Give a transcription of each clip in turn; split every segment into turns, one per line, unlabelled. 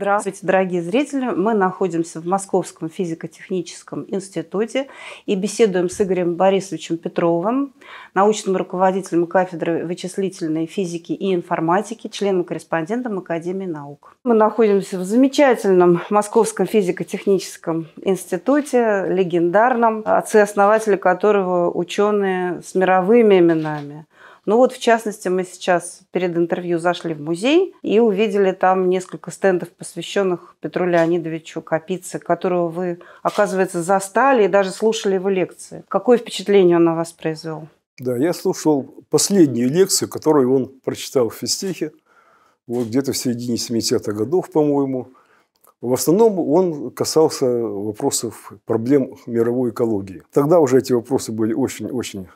Здравствуйте, дорогие зрители. Мы находимся в Московском физико-техническом институте и беседуем с Игорем Борисовичем Петровым, научным руководителем кафедры вычислительной физики и информатики, членом-корреспондентом Академии наук. Мы находимся в замечательном Московском физико-техническом институте, легендарном, отцы основателя которого ученые с мировыми именами – ну вот, в частности, мы сейчас перед интервью зашли в музей и увидели там несколько стендов, посвященных Петру Леонидовичу Капице, которого вы, оказывается, застали и даже слушали его лекции. Какое впечатление он на вас произвел?
Да, я слушал последнюю лекцию, которую он прочитал в Фистехе, вот где-то в середине 70-х годов, по-моему. В основном он касался вопросов проблем мировой экологии. Тогда уже эти вопросы были очень-очень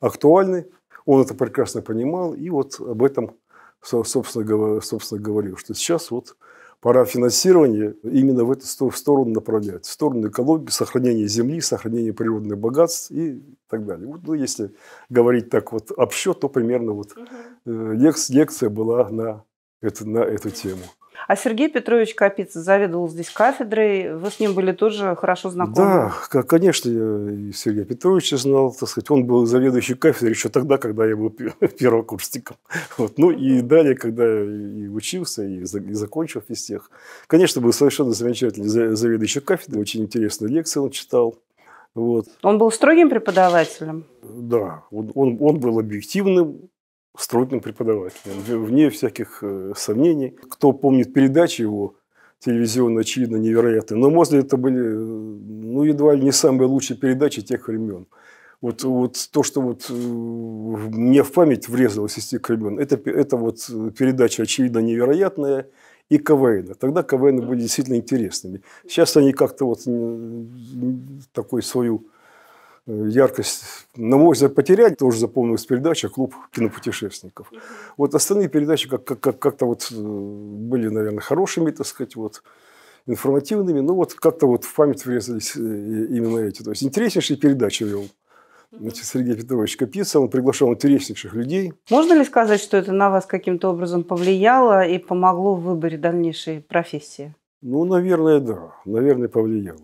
актуальны. Он это прекрасно понимал и вот об этом, собственно, говорил, что сейчас вот пора финансирование именно в эту сторону направлять, в сторону экологии, сохранения земли, сохранения природных богатств и так далее. Вот, ну, если говорить так вот общо, то примерно вот угу. лекция была на, это, на эту тему.
А Сергей Петрович Капица заведовал здесь кафедрой. Вы с ним были тоже хорошо знакомы?
Да, конечно, я Сергея Петровича знал. Так сказать, он был заведующий кафедрой еще тогда, когда я был первокурсником. Вот. Ну и далее, когда и учился, и, закончил физтех. Конечно, был совершенно замечательный заведующий кафедрой. Очень интересные лекции он читал. Вот. Он был строгим
преподавателем?
Да, он, он, он был объективным, с преподавателем, вне всяких э, сомнений. Кто помнит передачи его телевизионно очевидно невероятные, но, может, это были э, ну, едва ли не самые лучшие передачи тех времен. Вот, вот то, что вот э, мне в память врезалось из тех времен, это, это вот передача очевидно невероятная и КВН. Тогда КВН были действительно интересными. Сейчас они как-то вот такой свою Э, яркость, на мой взгляд, потерять, тоже запомнилась передача «Клуб кинопутешественников». Вот остальные передачи как- как- как- как-то вот э, были, наверное, хорошими, так сказать, вот информативными, но вот как-то вот в память врезались э, именно эти. То есть интереснейшие передачи вел значит, Сергей Петрович Капица. Он приглашал интереснейших людей. Можно ли сказать, что это
на вас каким-то образом повлияло и помогло в выборе дальнейшей профессии?
Ну, наверное, да. Наверное, повлияло.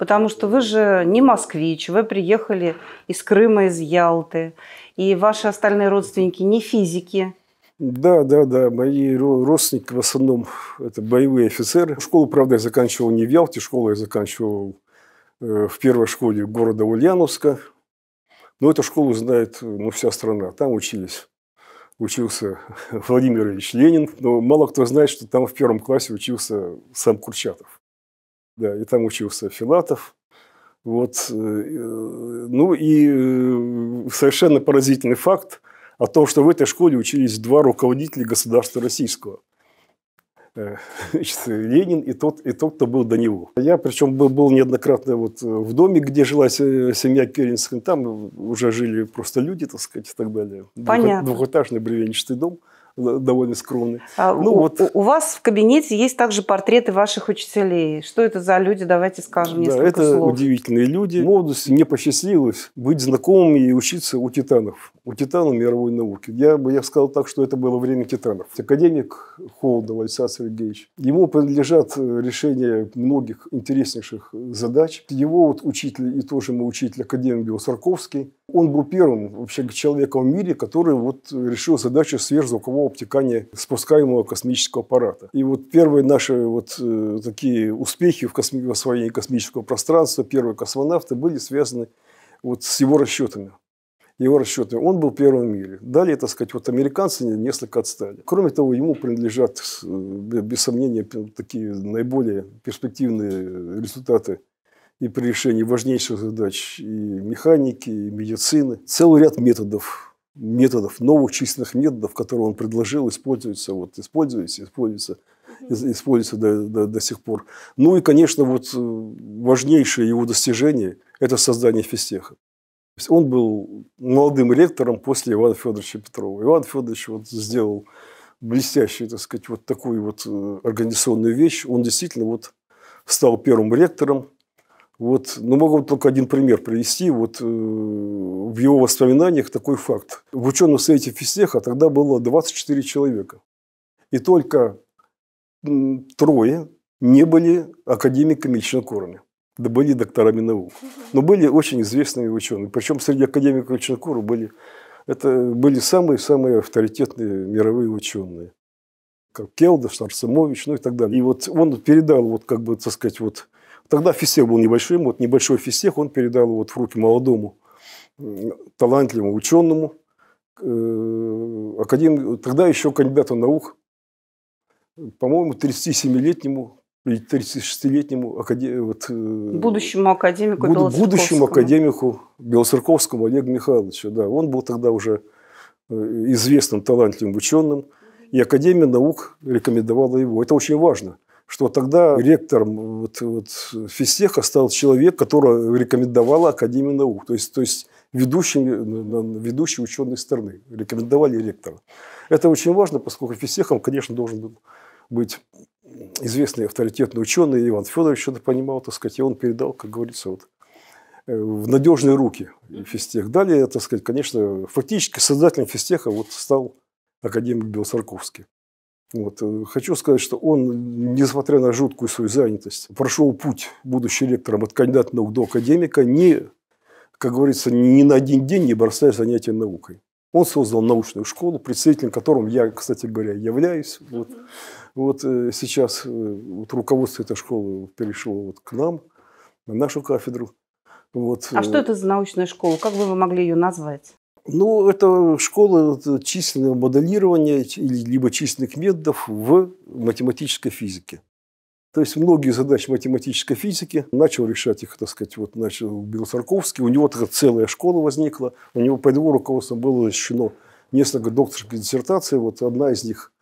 Потому что вы же не москвич, вы приехали из Крыма, из Ялты, и ваши остальные родственники не физики.
Да, да, да. Мои родственники в основном это боевые офицеры. Школу, правда, я заканчивал не в Ялте, школу я заканчивал э, в первой школе города Ульяновска. Но эту школу знает ну, вся страна. Там учились. Учился Владимир Ильич Ленин. Но мало кто знает, что там в первом классе учился сам Курчатов. Да, и там учился Филатов. Вот. Э, э, ну и э, совершенно поразительный факт о том, что в этой школе учились два руководителя государства российского. Значит, Ленин и тот, и тот, кто был до него. Я, причем, был, был неоднократно вот в доме, где жила семья Керенская. Там уже жили просто люди, так сказать, и так далее. Понятно. Двухэтажный бревенчатый дом – довольно скромный. А ну, у, вот.
у вас в кабинете есть также портреты ваших учителей. Что это за люди? Давайте скажем несколько да, это слов.
удивительные люди. В молодости мне посчастливилось быть знакомыми и учиться у титанов. У титанов мировой науки. Я бы я сказал так, что это было время титанов. Академик Холодов Александр Сергеевич. Ему принадлежат э, решения многих интереснейших задач. Его вот учитель, и тоже мой учитель академик Белосарковский, он был первым вообще человеком в мире, который вот решил задачу сверхзвукового обтекания спускаемого космического аппарата. И вот первые наши вот э, такие успехи в, косми... в освоении космического пространства, первые космонавты были связаны вот с его расчетами его расчетами. Он был первым в мире. Далее, так сказать, вот американцы несколько отстали. Кроме того, ему принадлежат, э, без сомнения, такие наиболее перспективные результаты и при решении важнейших задач и механики, и медицины. Целый ряд методов, методов, новых численных методов, которые он предложил, используются, вот, используются, используются, используются до, до, до сих пор. Ну и, конечно, вот э, важнейшее его достижение – это создание физтеха. Он был молодым ректором после Ивана Федоровича Петрова. Иван Федорович вот сделал блестящую, так сказать, вот такую вот э, организационную вещь. Он действительно вот стал первым ректором вот, ну, могу только один пример привести. Вот э, в его воспоминаниях такой факт. В ученом совете Физтеха тогда было 24 человека. И только э, трое не были академиками и членкорами. Да были докторами наук. Но были очень известными ученые. Причем среди академиков и членкоров были, это были самые-самые авторитетные мировые ученые. Как Келда, Шарцемович, ну и так далее. И вот он передал, вот как бы, так сказать, вот Тогда физтех был небольшим, вот небольшой физтех он передал вот в руки молодому, талантливому ученому, э, академ... тогда еще кандидату наук, по-моему, 37-летнему или 36-летнему академ... вот, э, будущему
академику буд... будущему
академику Белоцерковскому Олегу Михайловичу. Да, он был тогда уже э, известным талантливым ученым, и Академия наук рекомендовала его. Это очень важно – что тогда ректором вот, вот физтеха стал человек, которого рекомендовала Академия наук, то есть, то есть э, ведущий, ведущий ученый страны, рекомендовали ректора. Это очень важно, поскольку физтехом, конечно, должен был быть известный авторитетный ученый, Иван Федорович что-то понимал, так сказать, и он передал, как говорится, вот, э, в надежные руки физтех. Далее, так сказать, конечно, фактически создателем физтеха вот стал академик Белосарковский. Вот. Э, хочу сказать, что он, несмотря на жуткую свою занятость, прошел путь, будучи лектором от кандидата наук до академика, не, как говорится, ни на один день не бросая занятия наукой. Он создал научную школу, представителем которым я, кстати говоря, являюсь. Вот, вот э, сейчас э, вот, руководство этой школы перешло вот к нам, на нашу кафедру. Вот. А что это
за научная школа?
Как бы вы могли ее назвать? Ну, это школа численного моделирования либо численных методов в математической физике. То есть многие задачи математической физики начал решать их, так сказать, вот начал Белосарковский. У него такая целая школа возникла. У него под его руководством было защищено несколько докторских диссертаций. Вот одна из них,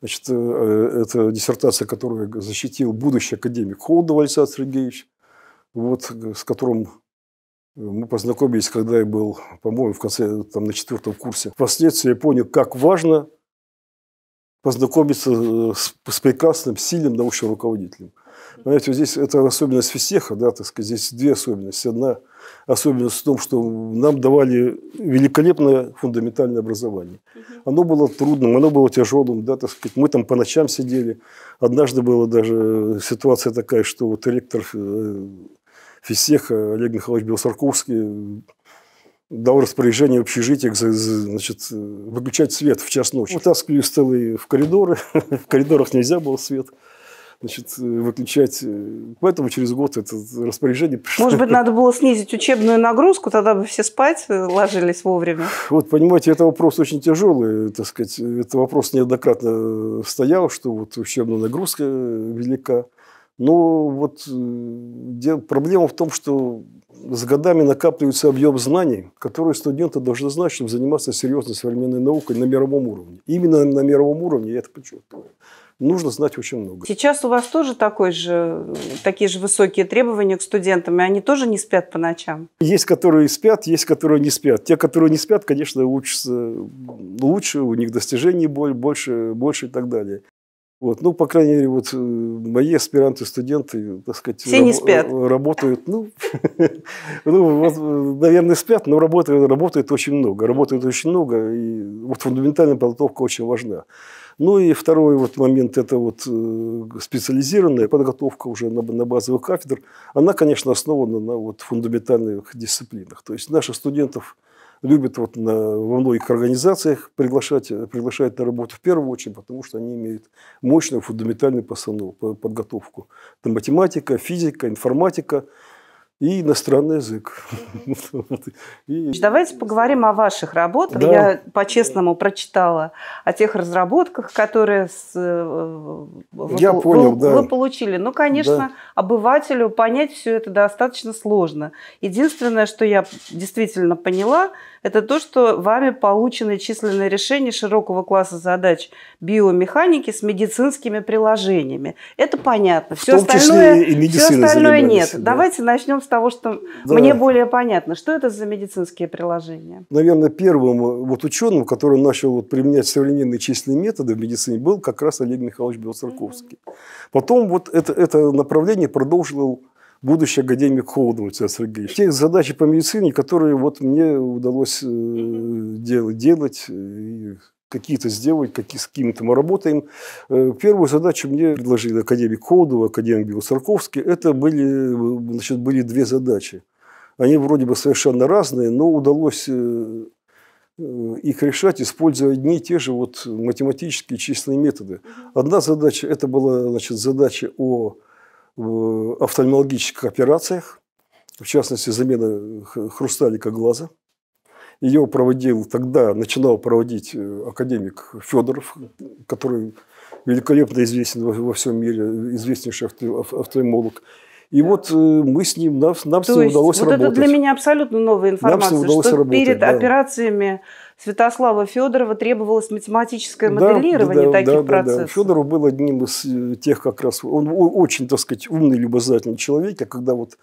значит, э, э, это диссертация, которую защитил будущий академик Холодов Александр Сергеевич, вот, с которым мы познакомились, когда я был, по-моему, в конце, там, на четвертом курсе. Впоследствии я понял, как важно познакомиться э, с, с прекрасным, сильным научным руководителем. Понимаете, вот здесь это особенность физтеха, да, так сказать, здесь две особенности. Одна особенность в том, что нам давали великолепное фундаментальное образование. Оно было трудным, оно было тяжелым, да, так сказать, мы там по ночам сидели. Однажды была даже э, ситуация такая, что вот ректор э, физтех э, Олег Михайлович Белосарковский дал распоряжение в общежитиях значит, э, выключать свет в час ночи. Вытаскивали столы в коридоры. в коридорах нельзя было свет значит, э, выключать. Поэтому через год это распоряжение пришло. Может быть, надо
было снизить учебную нагрузку, тогда бы все спать ложились вовремя.
Вот, понимаете, это вопрос очень тяжелый, так сказать. Это вопрос неоднократно стоял, что вот учебная нагрузка велика. Но ну, вот э, проблема в том, что с годами накапливается объем знаний, которые студенты должны знать, чтобы заниматься серьезной современной наукой на мировом уровне. Именно на мировом уровне я это подчеркиваю. Нужно знать очень много.
Сейчас у вас тоже такой же, такие же высокие требования к студентам, и они тоже не спят по ночам?
Есть, которые спят, есть, которые не спят. Те, которые не спят, конечно, учатся лучше, у них достижений больше, больше и так далее. Вот, ну, по крайней мере, вот э, мои аспиранты, студенты, так сказать, Все не раб- спят. Э, работают, ну, ну вот, наверное, спят, но работают, работают очень много, работают очень много, и вот фундаментальная подготовка очень важна. Ну и второй вот момент – это вот э, специализированная подготовка уже на, на базовых кафедр. Она, конечно, основана на вот фундаментальных дисциплинах. То есть наших студентов любят вот на, во многих организациях приглашать, приглашать на работу в первую очередь, потому что они имеют мощную фундаментальную постановку, подготовку. Это математика, физика, информатика – и иностранный язык.
Давайте поговорим о ваших работах. Да. Я по-честному прочитала о тех разработках, которые с... Э, вы, Я понял, вы, да. вы получили. Ну, конечно, да. обывателю понять все это достаточно сложно. Единственное, что я действительно поняла, это то, что вами получены численные решения широкого класса задач биомеханики с медицинскими приложениями. Это понятно. Все остальное, все остальное нет. Да. Давайте начнем с того, что да. мне более понятно. Что это за медицинские приложения?
Наверное, первым э, вот ученым, который начал вот применять современные численные методы в медицине, был как раз Олег Михайлович Белоцерковский. mm Потом вот это, это направление продолжил будущий академик Холодов Александр Сергеевич. Те задачи по медицине, которые вот мне удалось э, делать, делать э, какие-то сделать, какие, с какими-то мы работаем. Э, первую задачу мне предложили академик Ходова, академик Белоцерковский. Это были, э, значит, были две задачи. Они вроде бы совершенно разные, но удалось э, их решать, используя одни и те же вот математические численные методы. Одна задача, это была значит, задача о офтальмологических операциях, в частности, замена хрусталика глаза – ее проводил тогда, начинал проводить э, академик Федоров, который великолепно известен во всем мире, известнейший офтальмолог. И вот э, мы с ним, нам, нам То с ним есть, удалось вот работать. это для
меня абсолютно новая информация, нам что работать, перед да. операциями Святослава Федорова требовалось математическое моделирование да, да, таких да, процессов. Да, да.
Федоров был одним из э, тех как раз, он очень, так сказать, умный, любознательный человек, а когда вот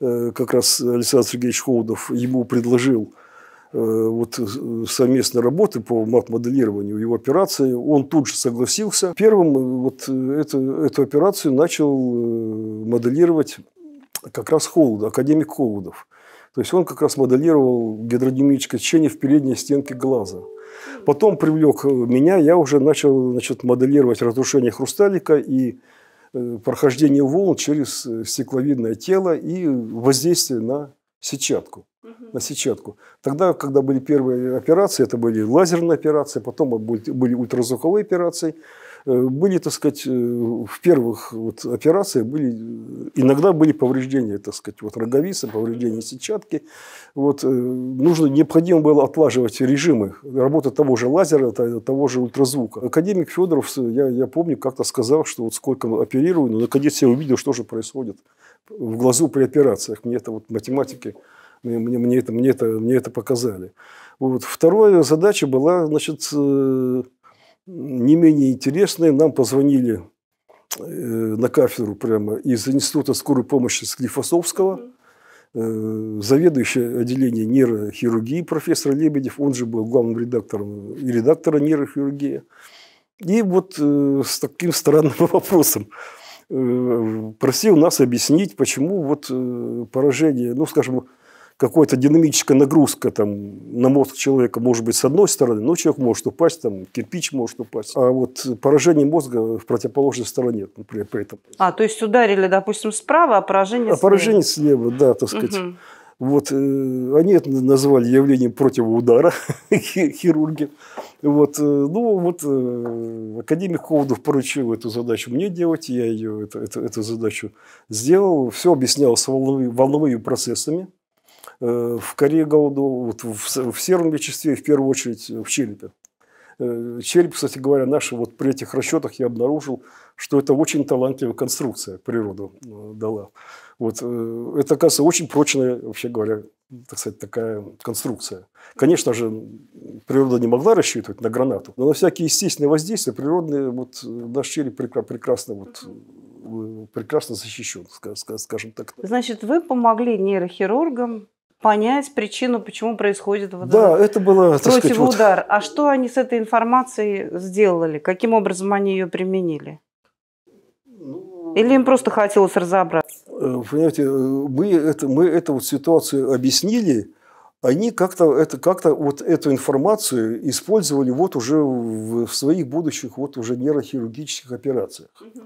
как раз Александр Сергеевич Холодов ему предложил Э, вот э, совместной работы по мат-моделированию его операции, он тут же согласился. Первым э, вот эту, эту операцию начал моделировать как раз Холод, академик Холодов. То есть он как раз моделировал гидродинамическое течение в передней стенке глаза. Потом привлек меня, я уже начал значит, моделировать разрушение хрусталика и прохождение волн через стекловидное тело и воздействие на сетчатку угу. на сетчатку. Тогда, когда были первые операции, это были лазерные операции, потом были ультразвуковые операции. Э, были, так сказать, э, в первых вот операциях были, иногда были повреждения, так сказать, вот роговицы, повреждения сетчатки. Вот, э, нужно, необходимо было отлаживать режимы работы того же лазера, того же ультразвука. Академик Федоров, я, я помню, как-то сказал, что вот сколько оперирую, но наконец я увидел, что же происходит в глазу при операциях. Мне это вот математики мне, мне, мне, это, мне, это, мне это показали. Вот. Вторая задача была, значит, э, не менее интересная. Нам позвонили э, на кафедру прямо из Института скорой помощи Склифосовского, э, заведующий отделение нейрохирургии профессор Лебедев, он же был главным редактором и редактора нейрохирургии. И вот с таким странным вопросом просил нас объяснить, почему вот поражение, ну, скажем, какая-то динамическая нагрузка там, на мозг человека может быть с одной стороны, но человек может упасть, там, кирпич может упасть. А вот поражение мозга в противоположной стороне, например, при этом.
А, то есть ударили, допустим, справа, а поражение а слева. А поражение
слева, да, так сказать. Угу. Вот, э, они это назвали явлением противоудара хирурги. Вот, э, ну, вот э, академик Ковдов поручил эту задачу мне делать, я ее, это, это, эту задачу сделал. Все объяснял с волновыми, волновыми процессами. Э, в Корее, голодом, вот в, в сером веществе и в первую очередь э, в черепе. Э, череп, кстати говоря, наши вот при этих расчетах я обнаружил, что это очень талантливая конструкция природа дала. Вот, это, оказывается, очень прочная, вообще говоря, так сказать, такая конструкция. Конечно же, природа не могла рассчитывать на гранату, но на всякие естественные воздействия природные, вот наш череп прекрасно вот, прекрасно защищен, скажем так.
Значит, вы помогли нейрохирургам понять причину, почему происходит вот да,
этот это было, противоудар.
Сказать, вот... А что они с этой информацией сделали? Каким образом они ее применили?
Ну, Или им просто хотелось разобраться? Э, понимаете, э, мы, это, мы эту вот ситуацию объяснили, они как-то это, как то вот эту информацию использовали вот уже в, в своих будущих вот уже нейрохирургических операциях. Угу.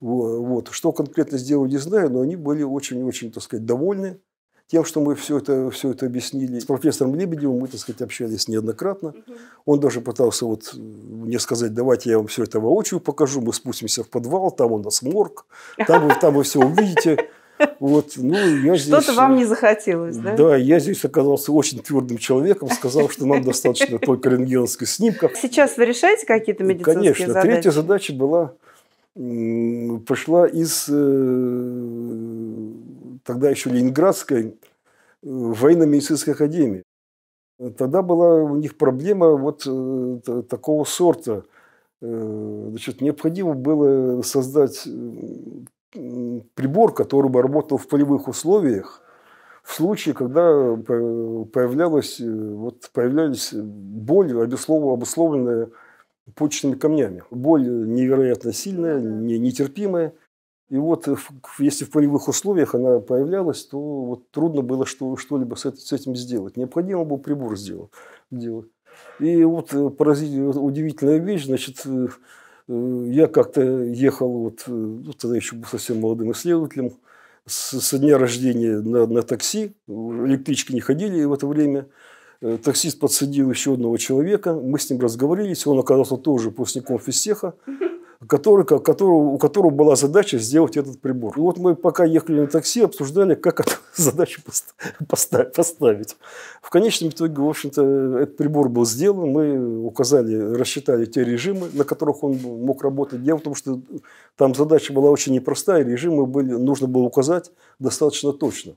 Вот. Что конкретно сделали, не знаю, но они были очень-очень, так сказать, довольны. Тем, что мы все это, все это объяснили. С профессором Лебедевым мы, так сказать, общались неоднократно. Он даже пытался вот э, мне сказать, давайте я вам все это воочию покажу, мы спустимся в подвал, там у нас морг, там вы, там вы все увидите. Вот, ну, я Что-то вам
э, не захотелось, да? Да,
я здесь оказался очень твердым человеком, сказал, что нам достаточно только рентгеновских снимков. Сейчас вы решаете какие-то медицинские Конечно, задачи? Конечно, третья задача была, пришла из э, тогда еще Ленинградской э, военно-медицинской академии. Тогда была у них проблема вот э, такого сорта. Э, значит, необходимо было создать прибор, который бы работал в полевых условиях, в случае, когда появлялась, вот, появлялись боль, обусловленная почечными камнями. Боль невероятно сильная, ну нетерпимая – и вот э, если в полевых условиях она появлялась, то вот трудно было что, что-либо с этим сделать. Необходимо было прибор сделать. И вот э, поразительная, э, удивительная вещь, значит, я как-то ехал, вот, ну, тогда еще был совсем молодым исследователем, с, со дня рождения на, на такси, электрички не ходили в это время, таксист подсадил еще одного человека, мы с ним разговорились, он оказался тоже выпускником физтеха, который, который, у которого была задача сделать этот прибор. И вот мы пока ехали на такси, обсуждали, как эту задачу поставить. В конечном итоге, в общем-то, этот прибор был сделан, мы указали, рассчитали те режимы, на которых он мог работать. Дело в том, что там задача была очень непростая, режимы были, нужно было указать достаточно точно.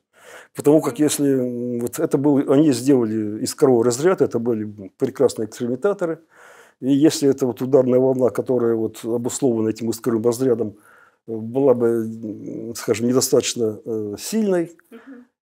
Потому как если вот это был, они сделали из коровы разряд, это были прекрасные экспериментаторы – и если эта вот ударная волна, которая вот обусловлена этим искровым разрядом, э, была бы, скажем, недостаточно э, сильной,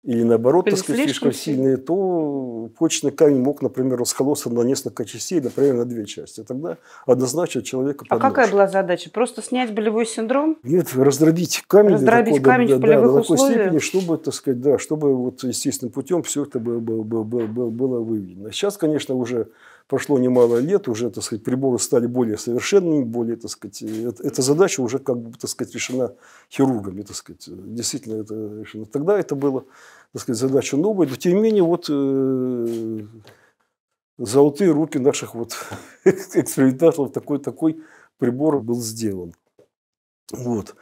или наоборот, так сказать, слишком сильной, то почечный камень мог, например, расколоться на несколько частей, например, на две части. Тогда однозначно человека подножь. А
какая была задача? Просто снять болевой синдром?
Нет, раздробить камень. Раздробить такой, камень да, в болевых да, условиях? такой степени, чтобы, так сказать, да, чтобы вот естественным путем все это было, было, было, было, выведено. Сейчас, конечно, уже прошло немало лет, уже, так сказать, приборы стали более совершенными, более, так сказать, э, эта задача уже, как бы, так сказать, решена хирургами, так сказать, действительно это решено. Тогда это было, так сказать, задача новая, но тем не менее, вот э, золотые руки наших вот экспериментаторов такой, такой прибор был сделан. Вот.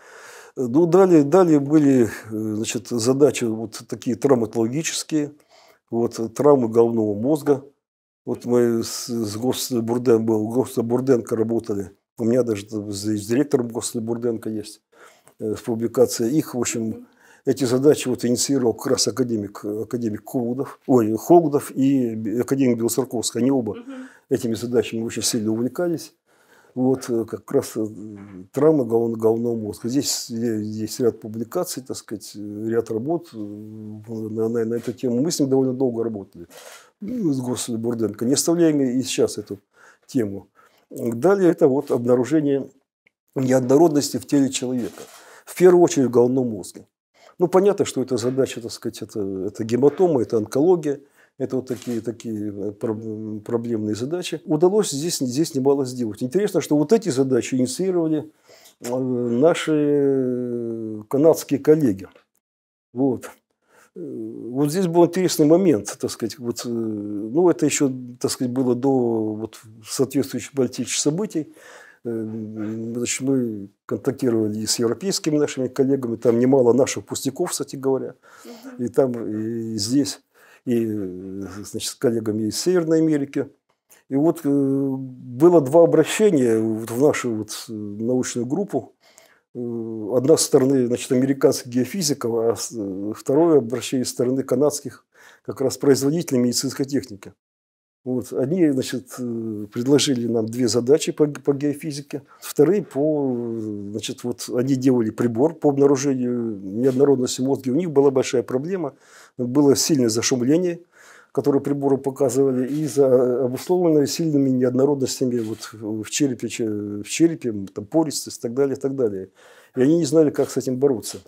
Ну, далее, далее были э, значит, задачи вот такие травматологические, вот, травмы головного мозга, вот мы с, с был, Госом работали. У меня даже с директором Госом есть э, публикация их. В общем, эти задачи вот инициировал как раз академик, академик Холодов, ой, Холодов и академик Белосарковский. Они оба этими задачами очень сильно увлекались. Вот э, как раз э, травма головного, головного мозга. Здесь э, есть ряд публикаций, так сказать, ряд работ на, на, на эту тему. Мы с ним довольно долго работали. Ну, Господи Бурденко. Не оставляем и сейчас эту тему. Далее это вот обнаружение неоднородности в теле человека. В первую очередь в головном мозге. Ну, понятно, что это задача, так сказать, это, это гематома, это онкология, это вот такие, такие э, проблемные задачи. Удалось здесь, здесь немало сделать. Интересно, что вот эти задачи инициировали э, наши э, канадские коллеги. Вот. Вот здесь был интересный момент, так сказать, вот, э, ну, это еще, так сказать, было до вот, соответствующих политических событий. Э, значит, мы контактировали и с европейскими нашими коллегами, там немало наших пустяков, кстати говоря, и там, и здесь, и, значит, с коллегами из Северной Америки. И вот э, было два обращения в нашу вот научную группу, Э, одна стороны, значит, американских геофизиков, а э, второе обращение стороны канадских как раз производителей медицинской техники. Вот. они значит, э, предложили нам две задачи по, по геофизике, вторые по, значит, вот они делали прибор по обнаружению неоднородности мозга. У них была большая проблема, было сильное зашумление – которые приборы показывали, и за обусловленные сильными неоднородностями вот в черепе, в черепе там, пористость и так далее, и так далее. И они не знали, как с этим бороться.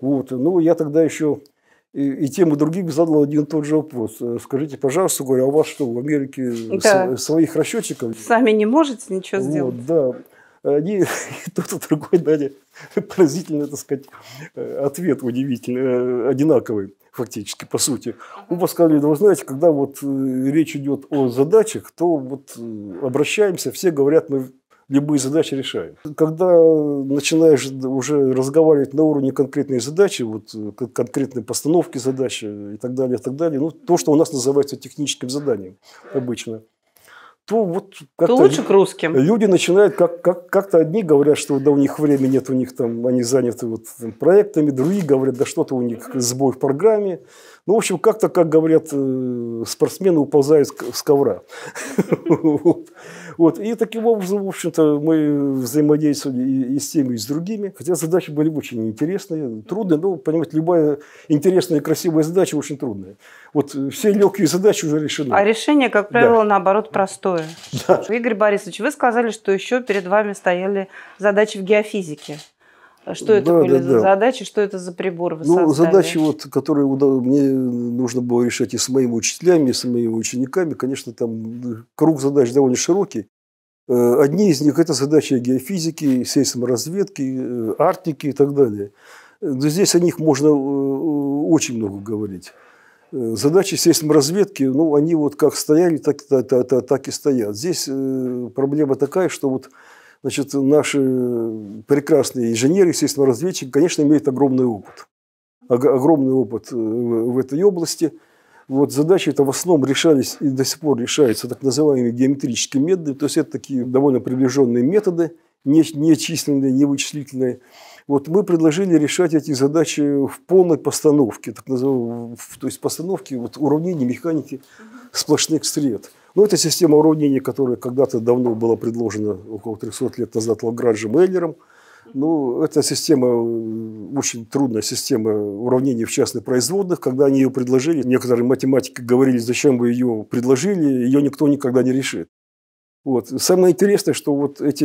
Вот. Ну, я тогда еще и, и тем и другим задал один и тот же вопрос. Э, скажите, пожалуйста, говорю, а у вас что, в Америке да. своих расчетчиков? Сами не можете ничего сделать? Вот, да. Они, и тот, и другой дали поразительно, так сказать, э, ответ удивительный, э, одинаковый фактически, по сути. Оба сказали, да вы знаете, когда вот э, речь идет о задачах, то вот обращаемся, все говорят, мы любые задачи решаем. Когда начинаешь уже разговаривать на уровне конкретной задачи, вот конкретной постановки задачи и так далее, и так далее, ну, то, что у нас называется техническим заданием обычно, ну, то вот как-то... лучше к русским. Люди начинают как, как, как-то одни говорят, что да у них времени нет, у них там, они заняты вот там, проектами, другие говорят, да что-то у них сбой в программе. Ну, в общем, как-то, как говорят э, спортсмены, уползают с ковра. Вот. И таким образом, в общем-то, мы взаимодействовали и с теми, и с другими. Хотя задачи были очень интересные, трудные. Но, ну, понимаете, любая интересная и красивая задача очень трудная. Вот все легкие задачи уже решены. А
решение, как правило, да. наоборот, простое. Да. Игорь Борисович, вы сказали, что еще перед вами стояли задачи в геофизике. А что это да, были да, за да. задачи, что это за прибор вы Ну, создали? задачи,
вот, которые мне нужно было решать и с моими учителями, и с моими учениками, конечно, там э, круг задач довольно широкий. Э, одни из них – это задачи геофизики, разведки, э, арктики и так далее. Но здесь о них можно очень много говорить. Задачи разведки, ну, они вот как стояли, так, так, так, так и стоят. Здесь проблема такая, что вот Значит, наши прекрасные инженеры, естественно, разведчики, конечно, имеют огромный опыт. Огромный опыт э, в этой области. Вот задачи это в основном решались и до сих пор решаются так называемыми геометрическими методами. То есть это такие довольно приближенные методы, нечисленные, невычислительные. Вот мы предложили решать эти задачи в полной постановке, так называемой, то есть постановке вот, уравнений механики сплошных средств. Но ну, это система уравнений, которая когда-то давно была предложена, около 300 лет назад, Лагранжем Эйлером. Ну, эта система, э, очень трудная система уравнений в частных производных. Когда они ее предложили, некоторые математики говорили, зачем вы ее предложили, ее никто никогда не решит. Вот. Самое интересное, что вот эти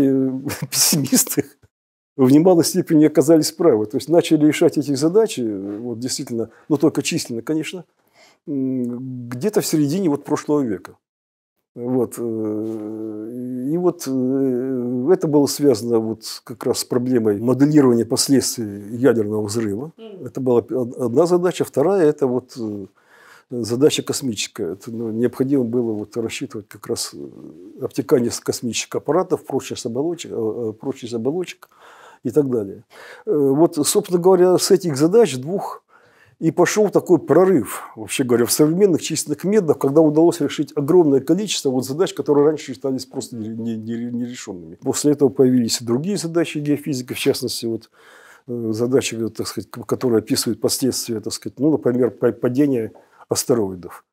пессимисты в немалой степени оказались правы. То есть начали решать эти задачи, вот действительно, но ну, только численно, конечно, где-то в середине вот прошлого века. Вот. Э, и вот э, это было связано вот как раз с проблемой моделирования последствий ядерного взрыва. Это была одна задача. Вторая – это вот э, задача космическая. Это, ну, необходимо было вот рассчитывать как раз обтекание космических аппаратов, прочность оболочек, прочность оболочек и так далее. Вот, собственно говоря, с этих задач двух и пошел такой прорыв, вообще говоря, в современных численных методах, когда удалось решить огромное количество вот задач, которые раньше считались просто нерешенными. После этого появились и другие задачи геофизики, в частности, вот э, задачи, так сказать, которые описывают последствия, так сказать, ну, например, падение астероидов.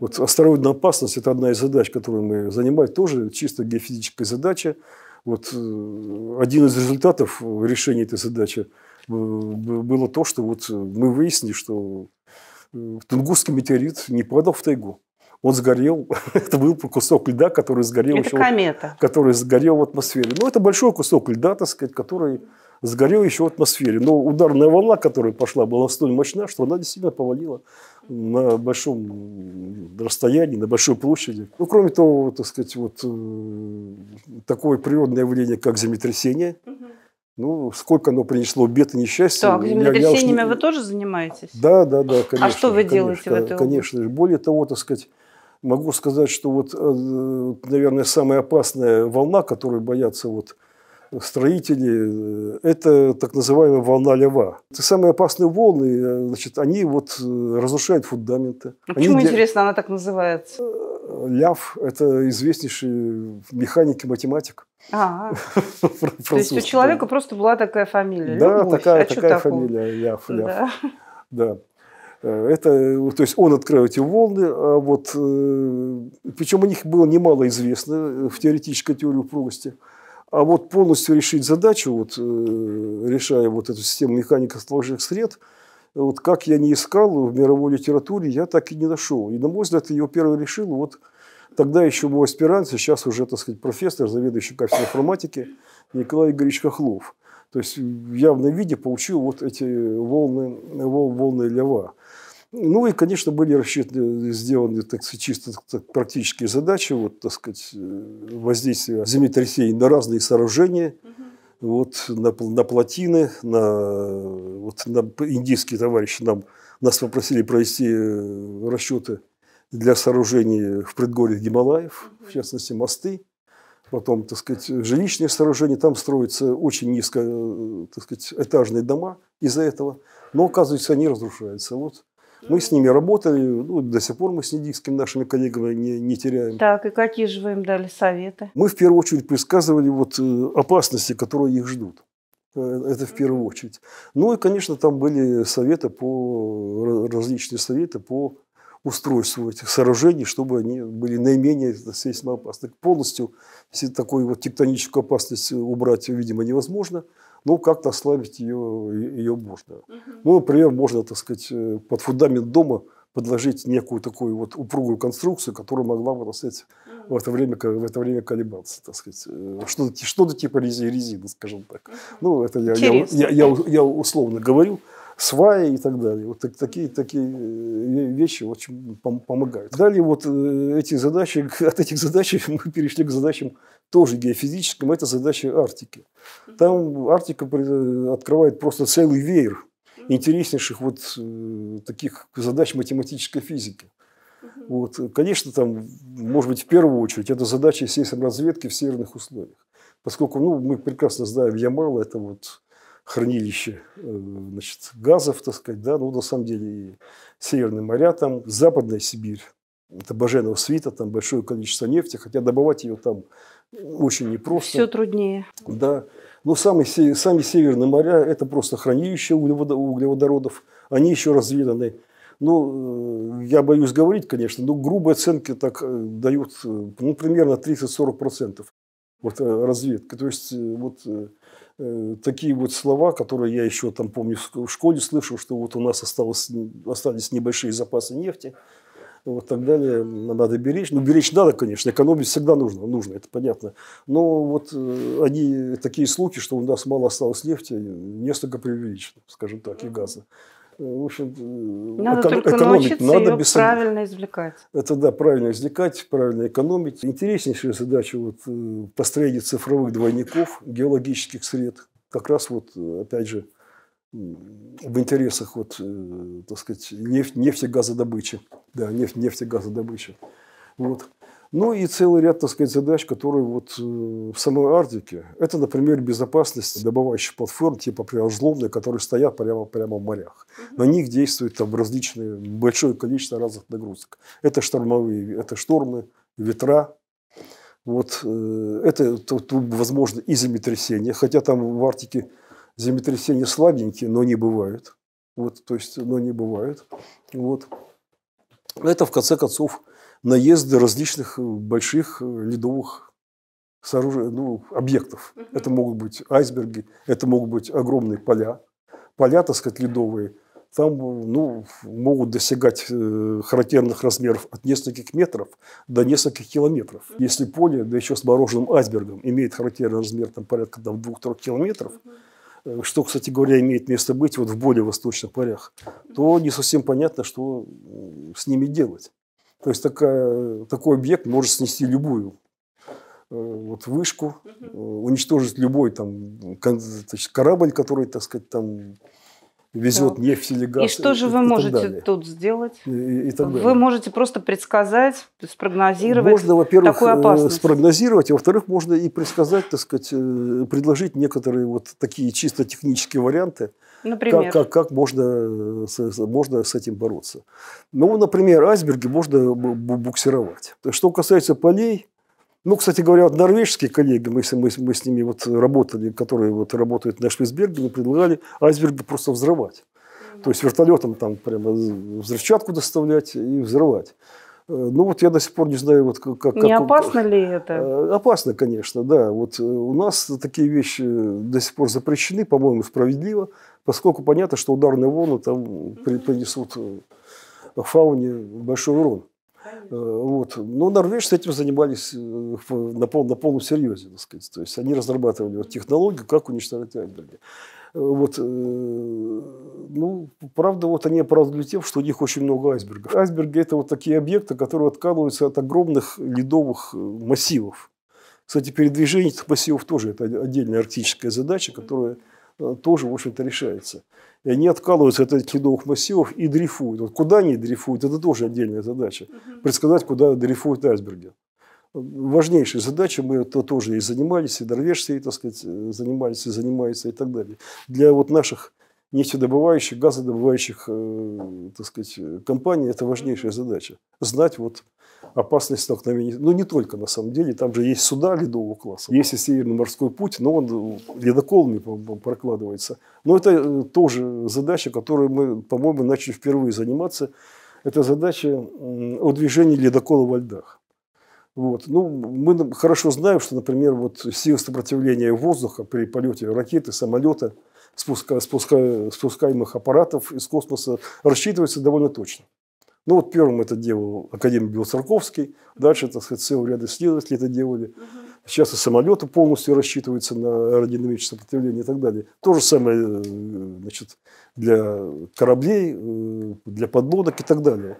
Вот астероидная опасность – это одна из задач, которую мы занимаем, тоже чисто геофизическая задача. Вот э, один из результатов решения этой задачи – было то, что вот э, мы выяснили, что э, Тунгусский метеорит не падал в тайгу. Он сгорел, это был кусок льда, который сгорел это еще, комета. который сгорел в атмосфере. Но ну, это большой кусок льда, так сказать, который сгорел еще в атмосфере. Но ударная волна, которая пошла, была столь мощна, что она действительно повалила на большом расстоянии, на большой площади. Ну, кроме того, так сказать, вот э, такое природное явление, как землетрясение, угу ну, сколько оно принесло бед и несчастья. Так, землетрясениями я, я вы
тоже занимаетесь?
Да, да, да, а конечно. А что вы делаете конечно, в этой области? Конечно же. Более того, так сказать, могу сказать, что вот, э, наверное, самая опасная волна, которой боятся вот строители, э, это так называемая волна льва. Это самые опасные волны, э, значит, они вот разрушают фундаменты. А они почему, для...
интересно, она так называется?
Ляв – это известнейший механик и математик. А, а. то есть у человека
просто была такая фамилия. Да, такая, а такая фамилия
Ляв. Да. Э, это, э, то есть он открыл эти волны, а вот, э, причем у них было немало известно в теоретической теории упругости. А вот полностью решить задачу, вот, решая вот эту систему механика сложных сред, вот как я не искал в мировой литературе, я так и не нашел. И, на мой взгляд, его первый решил вот Тогда еще был аспирант, сейчас уже, так сказать, профессор, заведующий кафедрой информатики Николай Игоревич Хохлов. То есть в явном виде получил вот эти волны, волны льва. Ну и, конечно, были рассчитаны, сделаны так, чисто так, практические задачи, вот, так сказать, э, воздействия землетрясений на разные сооружения, угу. вот, на, на плотины, на, вот, на индийские товарищи нам, нас попросили провести э, расчеты для сооружений в предгорьях Гималаев, в частности, мосты, потом, так сказать, жилищные сооружения. Там строятся очень низко, э, так сказать, этажные дома из-за этого, но, оказывается, они разрушаются. Вот мы с ними работали, ну, до сих пор мы с нидийскими нашими коллегами не, не теряем.
Так, и какие же вы им дали советы? Мы
в первую очередь предсказывали вот э, опасности, которые их ждут. Э, это в первую очередь. Ну и, конечно, там были советы по, различные советы по устройству этих сооружений, чтобы они были наименее естественно опасны. Полностью если такую вот тектоническую опасность убрать, видимо, невозможно, но как-то ослабить ее, ее можно. Ну, например, можно, так сказать, под фундамент дома подложить некую такую вот упругую конструкцию, которая могла бы, так сказать, в это время, в это время колебаться, так сказать. Э, что-то, что-то типа резины, скажем так. Ну, это я, я, я, я, я условно говорю сваи и так далее. Вот такие, такие э, вещи очень помогают. Далее вот э, эти задачи, от этих задач мы перешли к задачам тоже геофизическим, это задачи Арктики. Там Арктика открывает просто целый веер интереснейших вот э, таких задач математической физики. Вот. Конечно, там, может быть, в первую очередь, это задача сельской разведки в северных условиях. Поскольку ну, мы прекрасно знаем, Ямал – это вот хранилище э, значит, газов, так сказать, да, ну, на самом деле, и Северные моря там, Западная Сибирь, это Баженова свита, там большое количество нефти, хотя добывать ее там очень непросто. Все труднее. Да. Но сами, сами Северные моря – это просто хранилище углеводородов. Они еще разведаны. Ну, э, я боюсь говорить, конечно, но грубые оценки так э, дают ну, примерно 30-40% вот разведка. То есть вот Э, такие вот слова, которые я еще там помню в школе слышал, что вот у нас осталось, остались небольшие запасы нефти, вот так далее, надо беречь. Ну, беречь надо, конечно, экономить всегда нужно, нужно, это понятно. Но вот э, они, такие слухи, что у нас мало осталось нефти, несколько преувеличено, скажем так, и газа. Уж э, надо эко- только экономить. научиться надо ее правильно извлекать. Это да, правильно извлекать, правильно экономить. Интереснейшая задача вот, э, построения цифровых двойников геологических сред. Как раз вот, э, опять же, в интересах вот, так сказать, нефть, нефтегазодобычи. Да, нефть, нефтегазодобычи. Вот. Ну и целый ряд, так сказать, задач, которые вот э, в самой Арктике. Это, например, безопасность добывающих платформ типа, например, взломные, которые стоят прямо, прямо в морях. На них действует там различные, большое количество разных нагрузок. Это штормовые, это штормы, ветра. Вот э, это тут, возможно и землетрясения. хотя там в Арктике землетрясения слабенькие, но не бывают. Вот, то есть, но не бывают. Вот. Это, в конце концов, наезды различных э, больших э, ледовых сооружений, ну, объектов. Это могут быть айсберги, это могут быть огромные поля. Поля, так сказать, ледовые, там э, ну, могут достигать характерных размеров от нескольких метров до нескольких километров. Если поле, да еще с мороженым айсбергом, имеет характерный размер там, порядка там, 2-3 километров, что, кстати говоря, имеет место быть вот в более восточных полях, то не совсем понятно, что с ними делать. То есть такая, такой объект может снести любую э, вот вышку, э, уничтожить любой там, корабль, который, так сказать, там везет да. нефть или газ. И что же вы и можете
тут сделать?
И, и так далее. Вы
можете просто предсказать, спрогнозировать Можно, во-первых, такую э, опасность.
спрогнозировать, а во-вторых, можно и предсказать, так сказать, э, предложить некоторые вот такие чисто технические варианты, например? как, как, как можно, э, можно с этим бороться. Ну, например, айсберги можно буксировать. Что касается полей, ну, кстати говоря, вот норвежские коллеги, мы, мы, мы с ними вот работали, которые вот работают на Шпицберге, мы предлагали айсберги просто взрывать. То есть вертолетом там прямо взрывчатку доставлять и взрывать. Э, ну вот я до сих пор не знаю, вот как... как не опасно как, ли это? Э, опасно, конечно, да. Вот э, у нас такие вещи до сих пор запрещены, по-моему, справедливо, поскольку понятно, что ударные волны там принесут фауне большой урон. Э, вот. Но норвежцы этим занимались э, на, пол, на полном серьезе, так сказать. То есть они разрабатывали вот технологию, как уничтожать айсберги. Э, вот, ну, правда, вот они оправдывали тем, что у них очень много айсбергов. Айсберги – это вот такие объекты, которые откалываются от огромных ледовых массивов. Кстати, передвижение этих массивов тоже – это отдельная арктическая задача, которая тоже, в общем-то, решается и они откалываются от этих ледовых массивов и дрейфуют. Вот куда они дрейфуют, это тоже отдельная задача. Предсказать, куда дрейфуют айсберги. Важнейшая задача, мы это тоже и занимались, и норвежцы, и, так сказать, занимались, и занимаются, и так далее. Для вот наших нефтедобывающих, газодобывающих, э, так сказать, э, компаний это важнейшая задача. Знать вот опасность столкновений. Ну, не только, на самом деле. Там же есть суда ледового класса. Есть и Северно-морской путь, но он э, ледоколами прокладывается. Но это э, тоже задача, которой мы, по-моему, начали впервые заниматься. Это задача о движении ледокола во льдах. Вот. Ну, мы хорошо знаем, что, например, вот сила сопротивления воздуха при полете ракеты, самолета, спуска, спуска, спускаемых аппаратов из космоса рассчитывается довольно точно. Ну вот первым это делал академик Белосарковский, дальше, так сказать, целый ряд исследователей это делали. Сейчас и самолеты полностью рассчитываются на аэродинамическое сопротивление и так далее. То же самое э, значит, для кораблей, э, для подлодок и так далее.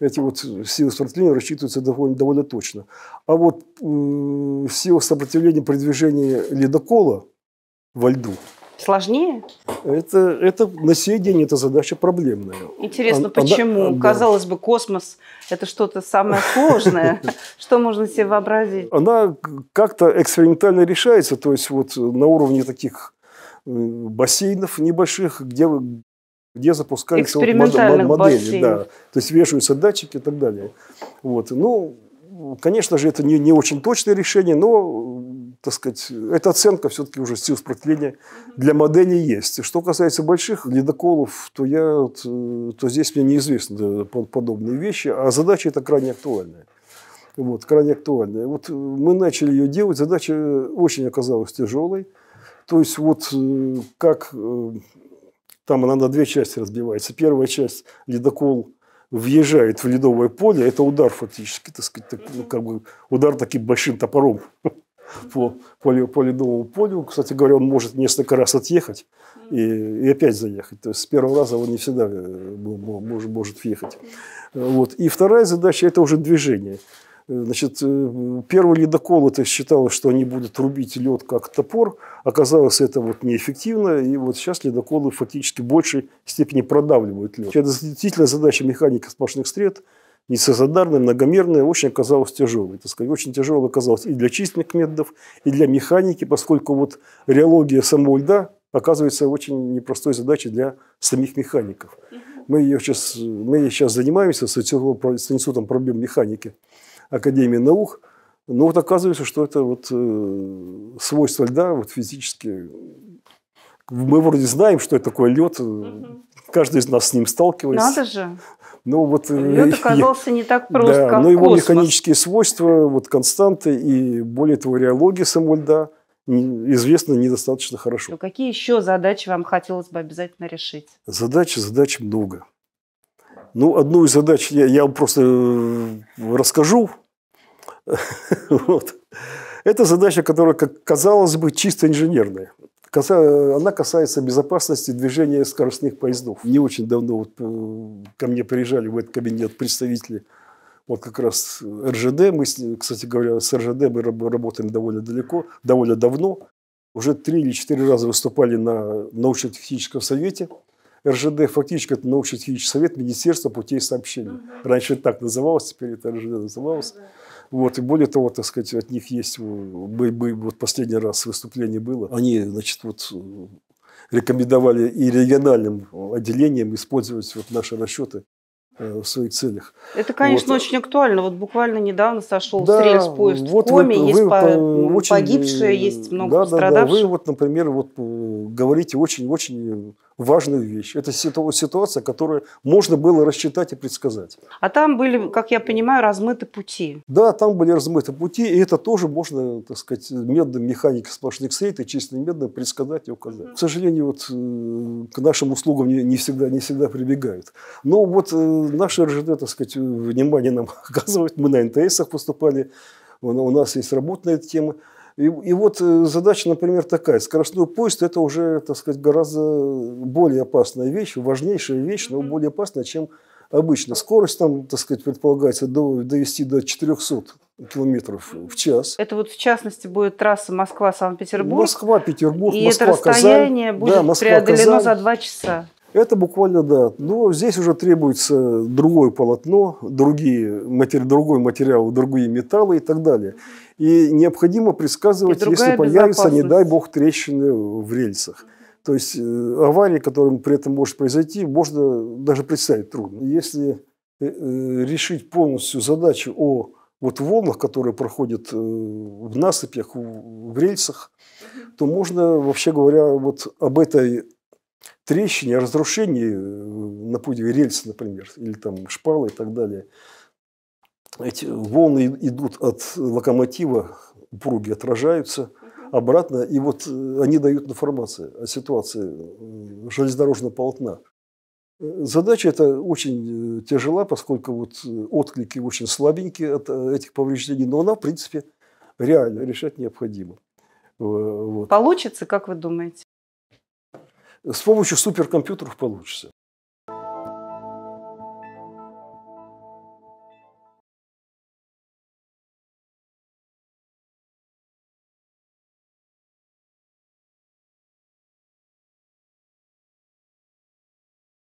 Эти вот силы сопротивления рассчитываются довольно, довольно точно. А вот э, сила сопротивления при движении ледокола во льду... Сложнее? Это, это на сей день это задача проблемная. Интересно, Она, почему? Она, Казалось
да. бы, космос – это что-то самое сложное. Что можно себе вообразить?
Она как-то экспериментально решается, то есть вот на уровне таких э, бассейнов небольших, где где запускаются вот модели, да, то есть вешаются датчики и так далее. Вот, ну, Конечно же, это не, не очень точное решение, но, так сказать, эта оценка все-таки уже сил сопротивления для модели есть. Что касается больших ледоколов, то, я, э, то здесь мне неизвестны подобные вещи, а задача это крайне актуальная. Вот, крайне актуальная. Вот э, мы начали ее делать, задача э, очень оказалась тяжелой. То есть вот как там она на две части разбивается. Первая часть – ледокол въезжает в ледовое поле, это удар фактически, так сказать, так, ну, как бы удар таким большим топором по, по, по ледовому полю. Кстати говоря, он может несколько раз отъехать и, и опять заехать. То есть с первого раза он не всегда э, может, может въехать. Вот. И вторая задача – это уже движение. Значит, э, первый ледокол это считалось, что они будут рубить лед как топор. Оказалось, это вот неэффективно. И вот сейчас ледоколы фактически в большей степени продавливают лед. Это действительно задача механики сплошных стрел несозадарная, многомерная, очень оказалась тяжелой. Так сказать, очень тяжело оказалось и для чистных методов, и для механики, поскольку вот реология самого льда оказывается очень непростой задачей для самих механиков. Мы, ее сейчас, мы ей сейчас занимаемся с институтом проблем механики. Академии наук. Но вот оказывается, что это вот э, свойство льда вот физически. Мы вроде знаем, что это такое лед. Угу. Каждый из нас с ним сталкивается. Надо же. Но вот, э, Лед оказался
я, не так прост, да, как Но его космос. механические
свойства, вот константы и, более того, реология самого льда известно недостаточно хорошо. Но
какие еще задачи вам хотелось бы обязательно решить?
Задач, задач много. Ну, одну из задач я, я вам просто э, расскажу. вот. Это задача, которая, как казалось бы, чисто инженерная. Она касается безопасности движения скоростных поездов. Не очень давно вот э, ко мне приезжали в этот кабинет представители вот как раз э, РЖД. Мы, кстати говоря, с РЖД мы работаем довольно далеко, довольно давно. Уже три или четыре раза выступали на научно-техническом совете – РЖД фактически это научно-технический совет Министерства путей сообщения. Угу. Раньше это так называлось, теперь это РЖД называлось. Вот, и более того, так сказать, от них есть, э, мы, вот последний раз выступление было, они, значит, вот э, рекомендовали и региональным отделениям использовать вот наши расчеты э, в своих целях.
Это, конечно, вот. очень актуально. Вот буквально недавно сошел да, с рельс поезд вот в Коме, вы, есть вы, по, очень, погибшие, есть много да, пострадавших. Да, да.
Вы вот, например, вот говорите очень-очень важную вещь. Это ситуация, которую можно было рассчитать и предсказать.
А там были, как я понимаю, размыты пути.
Да, там были размыты пути, и это тоже можно, так сказать, медным механик сплошных сред и чисто медно предсказать и указать. Mm-hmm. К сожалению, вот э, к нашим услугам не, не, всегда, не всегда прибегают. Но вот э, наши РЖД, так сказать, внимание нам оказывают. Мы на НТСах поступали, у нас есть работа на эту тему – и, и вот э, задача, например, такая. Скоростной поезд – это уже, так сказать, гораздо более опасная вещь, важнейшая вещь, но более опасная, чем обычно. Скорость там, так сказать, предполагается до, довести до 400 километров в час.
Это вот в частности будет трасса Москва-Санкт-Петербург.
Москва-Петербург, Москва-Казань. И Москва, это расстояние Казань. будет да, Москва, преодолено Казань. за два часа. Это буквально, да. Но здесь уже требуется другое полотно, другие, матери, другой материал, другие металлы и так далее. И необходимо предсказывать, и если появятся, не дай бог, трещины в рельсах. То есть э, аварии, которая при этом может произойти, можно даже представить трудно. Если э, э, решить полностью задачу о вот волнах, которые проходят в насыпях, в рельсах, то можно, вообще говоря, вот об этой трещине, разрушении э, на пути рельсы, например, или там шпалы и так далее. Эти волны идут от локомотива, пруги отражаются обратно, и вот э, они дают информацию о ситуации железнодорожного полотна. Э, задача эта очень тяжела, поскольку вот отклики очень слабенькие от этих повреждений, но она, в принципе, реально решать необходимо. Вот. Получится, как вы думаете? с помощью суперкомпьютеров получится.